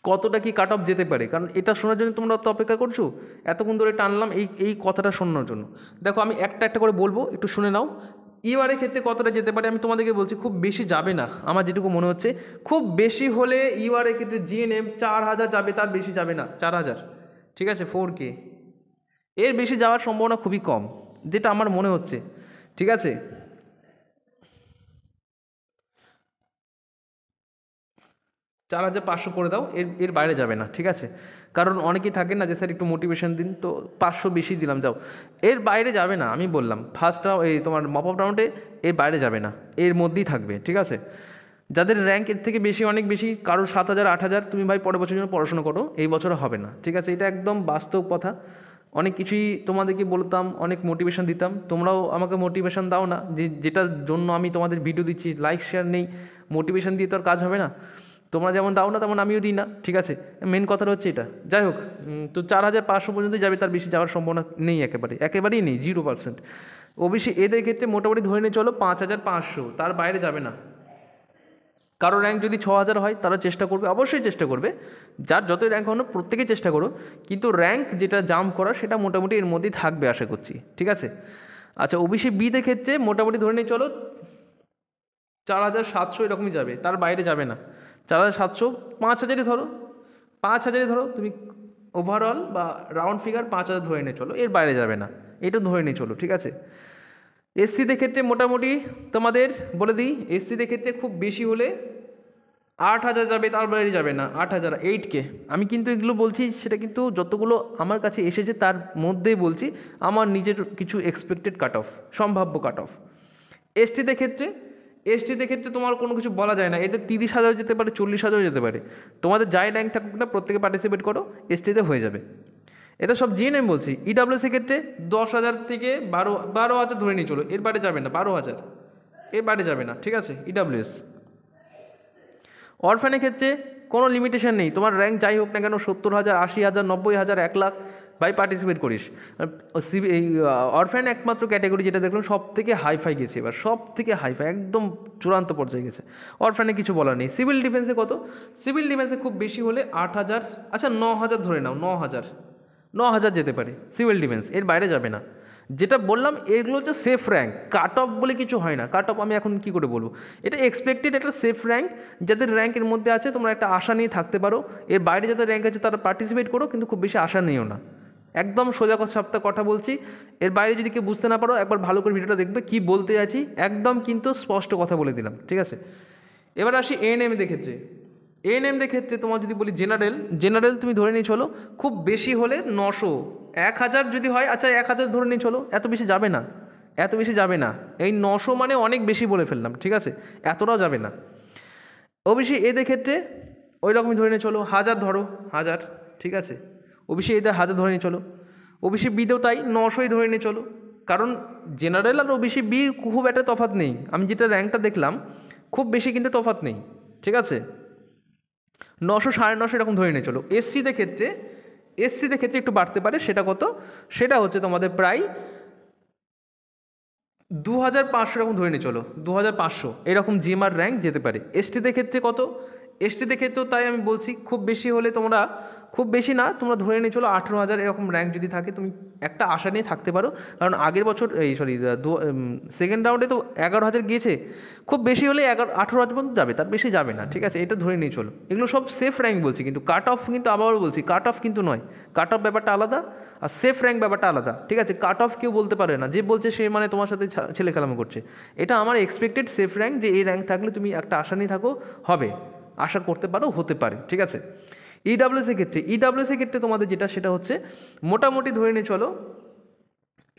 Speaker 1: কতটা কি কাট অফ যেতে পারে কারণ এটা শোনার জন্য তোমরা অত অপেক্ষা করছো এতক্ষণ ধরে টানলাম এই এই কথাটা শোনার জন্য দেখো আমি একটা একটা করে বলবো একটু শুনে নাও ইউআরের ক্ষেত্রে কতটা যেতে পারে আমি তোমাদেরকে বলছি খুব বেশি যাবে না আমার যেটুকু মনে হচ্ছে খুব বেশি হলে ইউআরের ক্ষেত্রে জিএনএম চার হাজার যাবে তার বেশি যাবে না চার হাজার ঠিক আছে ফোর কে এর বেশি যাওয়ার সম্ভাবনা খুবই কম যেটা আমার মনে হচ্ছে ঠিক আছে চার হাজার পাঁচশো করে দাও এর এর বাইরে যাবে না ঠিক আছে কারণ অনেকেই থাকেন না যে স্যার একটু মোটিভেশন দিন তো পাঁচশো বেশি দিলাম যাও এর বাইরে যাবে না আমি বললাম ফার্স্ট রাউন্ড এই তোমার মপ আপ রাউন্ডে এর বাইরে যাবে না এর মধ্যেই থাকবে ঠিক আছে যাদের র্যাঙ্ক এর থেকে বেশি অনেক বেশি কারোর সাত হাজার আট হাজার তুমি ভাই পরের বছর জন্য পড়াশোনা করো এই বছর হবে না ঠিক আছে এটা একদম বাস্তব কথা অনেক কিছুই তোমাদেরকে বলতাম অনেক মোটিভেশন দিতাম তোমরাও আমাকে মোটিভেশন দাও না যে যেটার জন্য আমি তোমাদের ভিডিও দিচ্ছি লাইক শেয়ার নেই মোটিভেশন দিয়ে তো আর কাজ হবে না তোমরা যেমন দাও না তেমন আমিও দিই না ঠিক আছে মেন কথাটা হচ্ছে এটা যাই হোক তো চার হাজার পাঁচশো পর্যন্তই যাবে তার বেশি যাওয়ার সম্ভাবনা নেই একেবারে একেবারেই নেই জিরো পার্সেন্ট ওবিসি এদের ক্ষেত্রে মোটামুটি ধরে নিয়ে চলো পাঁচ হাজার পাঁচশো তার বাইরে যাবে না কারো র্যাঙ্ক যদি ছ হাজার হয় তারা চেষ্টা করবে অবশ্যই চেষ্টা করবে যার যতই র্যাঙ্ক হলো প্রত্যেকেই চেষ্টা করো কিন্তু র্যাঙ্ক যেটা জাম্প করা সেটা মোটামুটি এর মধ্যেই থাকবে আশা করছি ঠিক আছে আচ্ছা ওবিসি বিতে ক্ষেত্রে মোটামুটি ধরে নিয়ে চলো চার হাজার সাতশো এরকমই যাবে তার বাইরে যাবে না চার হাজার সাতশো পাঁচ হাজারই ধরো পাঁচ হাজারই ধরো তুমি ওভারঅল বা রাউন্ড ফিগার পাঁচ হাজার ধরে নিয়ে চলো এর বাইরে যাবে না এটা ধরে নিয়ে চলো ঠিক আছে এসসিদের ক্ষেত্রে মোটামুটি তোমাদের বলে দিই এসসিদের ক্ষেত্রে খুব বেশি হলে আট হাজার যাবে তার বাইরে যাবে না আট হাজার এইট কে আমি কিন্তু এগুলো বলছি সেটা কিন্তু যতগুলো আমার কাছে এসেছে তার মধ্যেই বলছি আমার নিজের কিছু এক্সপেক্টেড কাট অফ সম্ভাব্য কাট অফ এসটিদের ক্ষেত্রে এসটিদের ক্ষেত্রে তোমার কোনো কিছু বলা যায় না এদের তিরিশ হাজার যেতে পারে চল্লিশ হাজারও যেতে পারে তোমাদের যাই র্যাঙ্ক থাকুক না প্রত্যেকে পার্টিসিপেট করো এসটিতে হয়ে যাবে এটা সব জিএন আমি বলছি ইডাব্লিউসির ক্ষেত্রে দশ হাজার থেকে বারো বারো হাজার ধরে নিয়ে চলো এর বাড়ি যাবে না বারো হাজার এর বাড়ি যাবে না ঠিক আছে ইডাব্লিউএস অরফ্যানের ক্ষেত্রে কোনো লিমিটেশন নেই তোমার র্যাঙ্ক যাই হোক না কেন সত্তর হাজার আশি হাজার নব্বই হাজার এক লাখ ভাই পার্টিসিপেট করিস এই অরফ্যান একমাত্র ক্যাটাগরি যেটা দেখলাম সব থেকে হাইফাই গেছে এবার সব থেকে হাইফাই একদম চূড়ান্ত পর্যায়ে গেছে অরফ্যানে কিছু বলার নেই সিভিল ডিফেন্সে কত সিভিল ডিফেন্সে খুব বেশি হলে আট হাজার আচ্ছা ন হাজার ধরে নাও ন হাজার ন হাজার যেতে পারে সিভিল ডিফেন্স এর বাইরে যাবে না যেটা বললাম এগুলো হচ্ছে সেফ র্যাঙ্ক কাট অফ বলে কিছু হয় না কাট অফ আমি এখন কি করে বলবো এটা এক্সপেক্টেড একটা সেফ র্যাঙ্ক যাদের র্যাঙ্কের মধ্যে আছে তোমরা একটা আশা নিয়ে থাকতে পারো এর বাইরে যাদের র্যাঙ্ক আছে তারা পার্টিসিপেট করো কিন্তু খুব বেশি আশা নিও না একদম সোজা সপ্তাহ কথা বলছি এর বাইরে যদি কেউ বুঝতে না পারো একবার ভালো করে ভিডিওটা দেখবে কি বলতে যাচ্ছি একদম কিন্তু স্পষ্ট কথা বলে দিলাম ঠিক আছে এবার আসি এন এম ক্ষেত্রে এন এম ক্ষেত্রে তোমার যদি বলি জেনারেল জেনারেল তুমি ধরে নিয়ে চলো খুব বেশি হলে নশো এক হাজার যদি হয় আচ্ছা এক হাজার ধরে নিয়ে চলো এত বেশি যাবে না এত বেশি যাবে না এই নশো মানে অনেক বেশি বলে ফেললাম ঠিক আছে এতটাও যাবে না ওবিসি এদের ক্ষেত্রে ওই রকমই ধরে নিয়ে চলো হাজার ধরো হাজার ঠিক আছে ওবিসি এদের হাতে ধরে নিয়ে চলো ওবিসি বিদেও তাই নশোই ধরে নিয়ে চলো কারণ জেনারেল আর ওবিসি বি খুব একটা তফাত নেই আমি যেটা র্যাঙ্কটা দেখলাম খুব বেশি কিন্তু তফাত নেই ঠিক আছে নশো সাড়ে নশো এরকম ধরে নিয়ে চলো এসসিদের ক্ষেত্রে এসসিদের ক্ষেত্রে একটু বাড়তে পারে সেটা কত সেটা হচ্ছে তোমাদের প্রায় দু হাজার পাঁচশো এরকম ধরে নিয়ে চলো দু হাজার পাঁচশো এরকম জিএমআর র্যাঙ্ক যেতে পারে এসটিদের ক্ষেত্রে কত এসটিতে ক্ষেত্রেও তাই আমি বলছি খুব বেশি হলে তোমরা খুব বেশি না তোমরা ধরে নিয়ে চলো আঠেরো হাজার এরকম র্যাঙ্ক যদি থাকে তুমি একটা আশা নিয়ে থাকতে পারো কারণ আগের বছর এই সরি দু সেকেন্ড রাউন্ডে তো এগারো হাজার গিয়েছে খুব বেশি হলে এগারো আঠেরো হাজার পর্যন্ত যাবে তার বেশি যাবে না ঠিক আছে এটা ধরে নিয়ে চলো এগুলো সব সেফ র্যাঙ্ক বলছি কিন্তু কাট অফ কিন্তু আবারও বলছি কাট অফ কিন্তু নয় কাট অফ ব্যাপারটা আলাদা আর সেফ র্যাঙ্ক ব্যাপারটা আলাদা ঠিক আছে কাট অফ কেউ বলতে পারে না যে বলছে সে মানে তোমার সাথে ছেলে খেলামো করছে এটা আমার এক্সপেক্টেড সেফ র্যাঙ্ক যে এই র্যাঙ্ক থাকলে তুমি একটা আশা নিয়ে থাকো হবে আশা করতে পারো হতে পারে ঠিক আছে ইডাব্লিউসি ক্ষেত্রে ইডাব্লিউসি ক্ষেত্রে তোমাদের যেটা সেটা হচ্ছে মোটামুটি ধরে নিয়ে চলো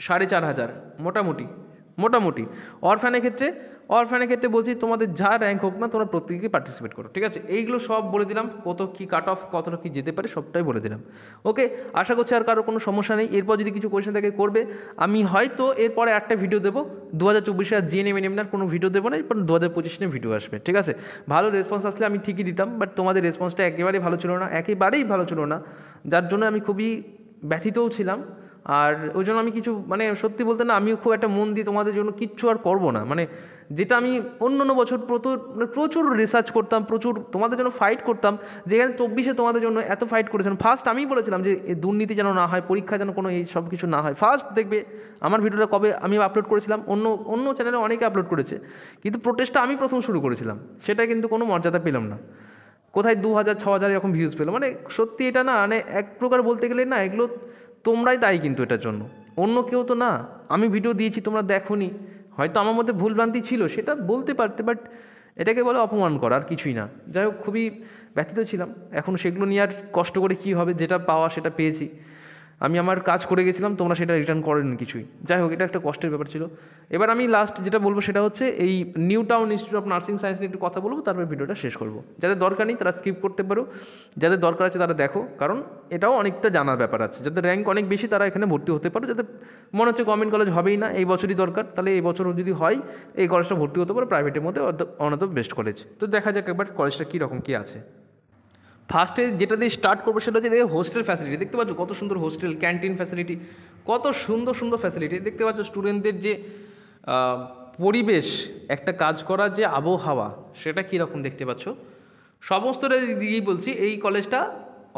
Speaker 1: সাড়ে চার হাজার মোটামুটি মোটামুটি অরফ্যানের ক্ষেত্রে অরফানের ক্ষেত্রে বলছি তোমাদের যা র্যাঙ্ক হোক না তোমরা প্রত্যেকে পার্টিসিপেট করো ঠিক আছে এইগুলো সব বলে দিলাম কত কি কাট অফ কতটা কী যেতে পারে সবটাই বলে দিলাম ওকে আশা করছি আর কারো কোনো সমস্যা নেই এরপর যদি কিছু কোয়েশন থাকে করবে আমি হয়তো এরপরে একটা ভিডিও দেবো দু হাজার চব্বিশে আর জিএনএম এনএমনার কোনো ভিডিও দেবো না এরপর দু হাজার পঁচিশ ভিডিও আসবে ঠিক আছে ভালো রেসপন্স আসলে আমি ঠিকই দিতাম বাট তোমাদের রেসপন্সটা একেবারেই ভালো ছিল না একেবারেই ভালো ছিল না যার জন্য আমি খুবই ব্যথিতও ছিলাম আর ওই জন্য আমি কিছু মানে সত্যি বলতে না আমিও খুব একটা মন দিয়ে তোমাদের জন্য কিচ্ছু আর করবো না মানে যেটা আমি অন্য অন্য বছর প্রচুর মানে প্রচুর রিসার্চ করতাম প্রচুর তোমাদের জন্য ফাইট করতাম যেখানে চব্বিশে তোমাদের জন্য এত ফাইট করেছেন ফার্স্ট আমি বলেছিলাম যে দুর্নীতি যেন না হয় পরীক্ষা যেন কোনো এই সব কিছু না হয় ফার্স্ট দেখবে আমার ভিডিওটা কবে আমি আপলোড করেছিলাম অন্য অন্য চ্যানেলে অনেকে আপলোড করেছে কিন্তু প্রোটেস্টটা আমি প্রথম শুরু করেছিলাম সেটা কিন্তু কোনো মর্যাদা পেলাম না কোথায় দু হাজার ছ হাজার এরকম ভিউজ পেলো মানে সত্যি এটা না মানে এক প্রকার বলতে গেলে না এগুলো তোমরাই দায়ী কিন্তু এটার জন্য অন্য কেউ তো না আমি ভিডিও দিয়েছি তোমরা দেখো নি হয়তো আমার মধ্যে ভুলভ্রান্তি ছিল সেটা বলতে পারতে বাট এটাকে বলে অপমান করা আর কিছুই না যাই হোক খুবই ব্যথিত ছিলাম এখন সেগুলো নিয়ে আর কষ্ট করে কি হবে যেটা পাওয়া সেটা পেয়েছি আমি আমার কাজ করে গেছিলাম তোমরা সেটা রিটার্ন করেন কিছুই যাই হোক এটা একটা কষ্টের ব্যাপার ছিল এবার আমি লাস্ট যেটা বলবো সেটা হচ্ছে এই New Town Institute of Nursing Science নিয়ে একটু কথা বলবো তারপর ভিডিওটা শেষ করবো যাদের দরকার নেই তারা স্কিপ করতে পারো যাদের দরকার আছে তারা দেখো কারণ এটাও অনেকটা জানার ব্যাপার আছে যাদের র্যাঙ্ক অনেক বেশি তারা এখানে ভর্তি হতে পারো যাদের মনে হচ্ছে গভর্নমেন্ট কলেজ হবেই না এই বছরই দরকার তাহলে এই বছর যদি হয় এই কলেজটা ভর্তি হতে পারো প্রাইভেটের মধ্যে অন বেস্ট কলেজ তো দেখা যাক একবার কলেজটা কীরকম কী আছে ফার্স্টে যেটা দিয়ে স্টার্ট করবো সেটা হচ্ছে হোস্টেল ফ্যাসিলিটি দেখতে পাচ্ছ কত সুন্দর হোস্টেল ক্যান্টিন ফ্যাসিলিটি কত সুন্দর সুন্দর ফ্যাসিলিটি দেখতে পাচ্ছ স্টুডেন্টদের যে পরিবেশ একটা কাজ করার যে আবহাওয়া সেটা কীরকম দেখতে পাচ্ছ সমস্তটা দিয়েই বলছি এই কলেজটা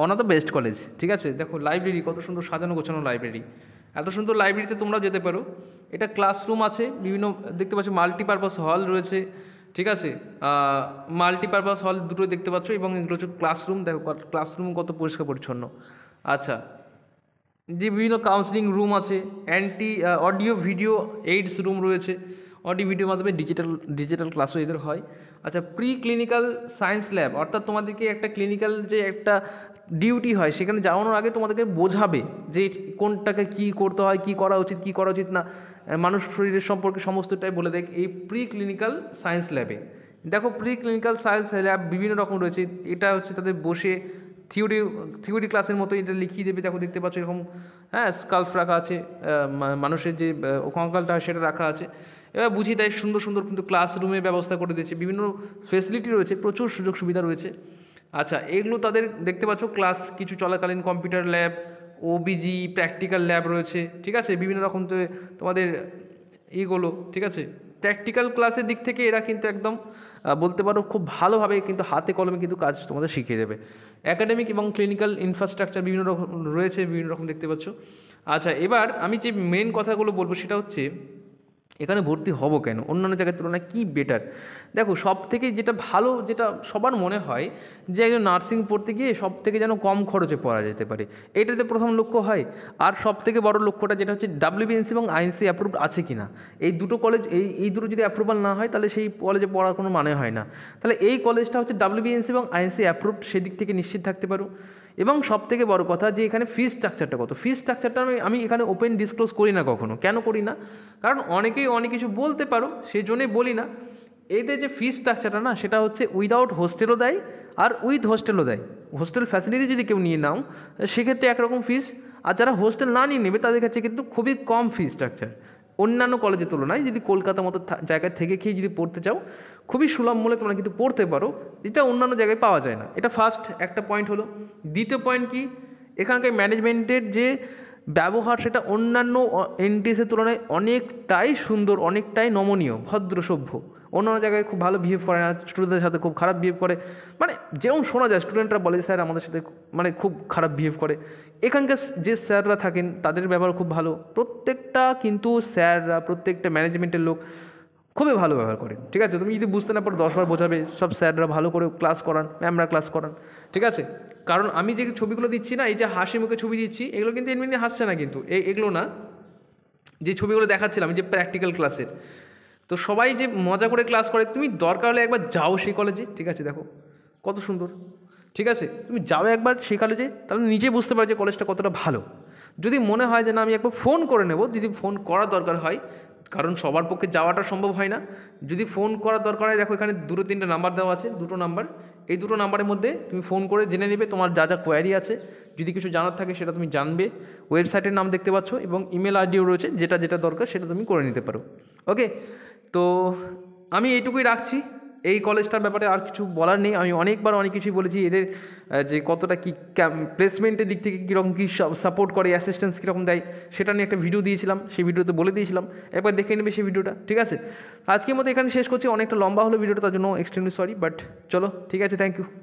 Speaker 1: one of the best college ঠিক আছে দেখো লাইব্রেরি কত সুন্দর সাজানো গোছানো লাইব্রেরি এত সুন্দর লাইব্রেরিতে তোমরা যেতে পারো এটা ক্লাসরুম আছে বিভিন্ন দেখতে পাচ্ছ মাল্টিপারপাস হল রয়েছে ঠিক আছে মাল্টিপারপাস হল দুটোই দেখতে পাচ্ছ এবং এগুলো হচ্ছে ক্লাসরুম দেখো ক্লাসরুম কত পরিষ্কার পরিচ্ছন্ন আচ্ছা যে বিভিন্ন কাউন্সিলিং রুম আছে anti audio video aids room রয়েছে অডিও ভিডিওর মাধ্যমে ডিজিটাল ডিজিটাল ক্লাসও এদের হয় আচ্ছা প্রি ক্লিনিক্যাল সায়েন্স ল্যাব অর্থাৎ তোমাদেরকে একটা ক্লিনিক্যাল যে একটা ডিউটি হয় সেখানে যাওয়ানোর আগে তোমাদেরকে বোঝাবে যে কোনটাকে কি করতে হয় কি করা উচিত কি করা উচিত না মানুষ শরীরের সম্পর্কে সমস্তটাই বলে দেখ এই প্রি ক্লিনিক্যাল সায়েন্স ল্যাবে দেখো প্রি ক্লিনিক্যাল সায়েন্স ল্যাব বিভিন্ন রকম রয়েছে এটা হচ্ছে তাদের বসে থিওরি থিওরি ক্লাসের মতো এটা লিখিয়ে দেবে দেখো দেখতে পাচ্ছ এরকম হ্যাঁ স্কাল্ফ রাখা আছে মানুষের যে কঙ্কালটা সেটা রাখা আছে এবার বুঝি তাই সুন্দর সুন্দর কিন্তু ক্লাসরুমে ব্যবস্থা করে দিয়েছে বিভিন্ন ফেসিলিটি রয়েছে প্রচুর সুযোগ সুবিধা রয়েছে আচ্ছা এগুলো তাদের দেখতে পাচ্ছ ক্লাস কিছু চলাকালীন computer lab OBG practical lab রয়েছে ঠিক আছে বিভিন্ন রকম তোমাদের ইয়েগুলো ঠিক আছে প্র্যাকটিক্যাল ক্লাসের দিক থেকে এরা কিন্তু একদম বলতে পারো খুব ভালোভাবে কিন্তু হাতে কলমে কিন্তু কাজ তোমাদের শিখিয়ে দেবে অ্যাকাডেমিক এবং ক্লিনিক্যাল ইনফ্রাস্ট্রাকচার বিভিন্ন রকম রয়েছে বিভিন্ন রকম দেখতে পাচ্ছ আচ্ছা এবার আমি যে মেন কথাগুলো বলবো সেটা হচ্ছে এখানে ভর্তি হব কেন অন্যান্য জায়গার তুলনায় কী বেটার দেখো সব থেকে যেটা ভালো যেটা সবার মনে হয় যে একজন নার্সিং পড়তে গিয়ে সব থেকে যেন কম খরচে পড়া যেতে পারে এটাতে প্রথম লক্ষ্য হয় আর সব থেকে বড় লক্ষ্যটা যেটা হচ্ছে ডাব্লিউবিএনসি এবং আইএনসি অ্যাপ্রুভ আছে কি না এই দুটো কলেজ এই এই দুটো যদি অ্যাপ্রুভাল না হয় তাহলে সেই কলেজে পড়ার কোনো মানে হয় না তাহলে এই কলেজটা হচ্ছে ডাব্লিউবিএনসি এবং আইএনসি অ্যাপ্রুভ সেদিক থেকে নিশ্চিত থাকতে পারো এবং সব থেকে বড় কথা যে এখানে ফিস স্ট্রাকচারটা কত ফি স্ট্রাকচারটা আমি আমি এখানে ওপেন ডিসক্লোজ করি না কখনো কেন করি না কারণ অনেকেই অনেক কিছু বলতে পারো সেই জন্যে বলি না এদের যে ফি স্ট্রাকচারটা না সেটা হচ্ছে উইদাউট হোস্টেলও দেয় আর উইথ হোস্টেলও দেয় হোস্টেল ফ্যাসিলিটি যদি কেউ নিয়ে নাও সেক্ষেত্রে একরকম ফিস আর যারা হোস্টেল না নিয়ে নেবে তাদের কাছে কিন্তু খুবই কম ফি স্ট্রাকচার অন্যান্য কলেজের তুলনায় যদি কলকাতা মতো জায়গা থেকে খেয়ে যদি পড়তে চাও খুবই সুলভ মূল্যে তোমরা কিন্তু পড়তে পারো এটা অন্যান্য জায়গায় পাওয়া যায় না এটা ফার্স্ট একটা পয়েন্ট হলো দ্বিতীয় পয়েন্ট কি এখানকার ম্যানেজমেন্টের যে ব্যবহার সেটা অন্যান্য এনটিএসের তুলনায় অনেকটাই সুন্দর অনেকটাই নমনীয় ভদ্র সভ্য অন্যান্য জায়গায় খুব ভালো বিহেভ করে না স্টুডেন্টদের সাথে খুব খারাপ বিহেভ করে মানে যেমন শোনা যায় স্টুডেন্টরা বলে স্যার আমাদের সাথে মানে খুব খারাপ বিহেভ করে এখানকার যে স্যাররা থাকেন তাদের ব্যবহার খুব ভালো প্রত্যেকটা কিন্তু স্যাররা প্রত্যেকটা ম্যানেজমেন্টের লোক খুবই ভালো ব্যবহার করেন ঠিক আছে তুমি যদি বুঝতে না পারো দশবার বোঝাবে সব স্যাররা ভালো করে ক্লাস করান ম্যামরা ক্লাস করান ঠিক আছে কারণ আমি যে ছবিগুলো দিচ্ছি না এই যে হাসি মুখে ছবি দিচ্ছি এগুলো কিন্তু এমনি হাসছে না কিন্তু এগুলো না যে ছবিগুলো দেখাচ্ছিলাম যে প্র্যাকটিক্যাল ক্লাসের তো সবাই যে মজা করে ক্লাস করে তুমি দরকার হলে একবার যাও সেই কলেজে ঠিক আছে দেখো কত সুন্দর ঠিক আছে তুমি যাও একবার সেই কলেজে তাহলে নিজে বুঝতে পারো যে কলেজটা কতটা ভালো যদি মনে হয় যে না আমি একবার ফোন করে নেব যদি ফোন করার দরকার হয় কারণ সবার পক্ষে যাওয়াটা সম্ভব হয় না যদি ফোন করার দরকার হয় দেখো এখানে দুটো তিনটে নাম্বার দেওয়া আছে দুটো নাম্বার এই দুটো নাম্বারের মধ্যে তুমি ফোন করে জেনে নেবে তোমার যা যা কোয়ারি আছে যদি কিছু জানার থাকে সেটা তুমি জানবে ওয়েবসাইটের নাম দেখতে পাচ্ছ এবং ইমেল আইডিও রয়েছে যেটা যেটা দরকার সেটা তুমি করে নিতে পারো ওকে তো আমি এইটুকুই রাখছি এই কলেজটার ব্যাপারে আর কিছু বলার নেই আমি অনেকবার অনেক কিছুই বলেছি এদের যে কতটা কী প্লেসমেন্টের দিক থেকে কীরকম কী সাপোর্ট করে অ্যাসিস্ট্যান্স কীরকম দেয় সেটা নিয়ে একটা ভিডিও দিয়েছিলাম সেই ভিডিওতে বলে দিয়েছিলাম একবার দেখে নেবে সেই ভিডিওটা ঠিক আছে আজকের মতো এখানে শেষ করছি অনেকটা লম্বা হলো ভিডিওটা তার জন্য এক্সট্রিমলি সরি বাট চলো ঠিক আছে থ্যাংক ইউ